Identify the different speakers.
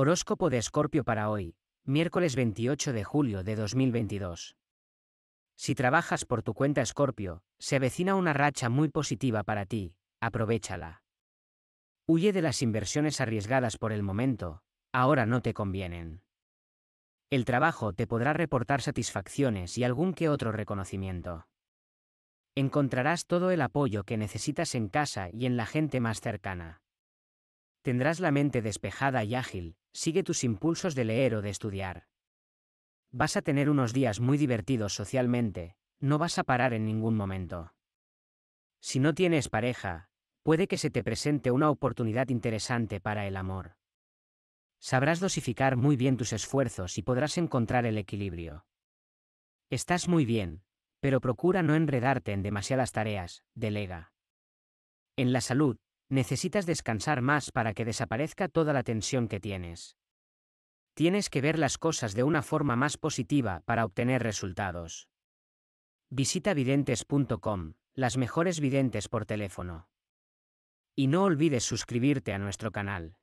Speaker 1: Horóscopo de Escorpio para hoy, miércoles 28 de julio de 2022. Si trabajas por tu cuenta Escorpio, se avecina una racha muy positiva para ti, aprovechala. Huye de las inversiones arriesgadas por el momento, ahora no te convienen. El trabajo te podrá reportar satisfacciones y algún que otro reconocimiento. Encontrarás todo el apoyo que necesitas en casa y en la gente más cercana. Tendrás la mente despejada y ágil, sigue tus impulsos de leer o de estudiar. Vas a tener unos días muy divertidos socialmente, no vas a parar en ningún momento. Si no tienes pareja, puede que se te presente una oportunidad interesante para el amor. Sabrás dosificar muy bien tus esfuerzos y podrás encontrar el equilibrio. Estás muy bien, pero procura no enredarte en demasiadas tareas, delega. En la salud, Necesitas descansar más para que desaparezca toda la tensión que tienes. Tienes que ver las cosas de una forma más positiva para obtener resultados. Visita videntes.com, las mejores videntes por teléfono. Y no olvides suscribirte a nuestro canal.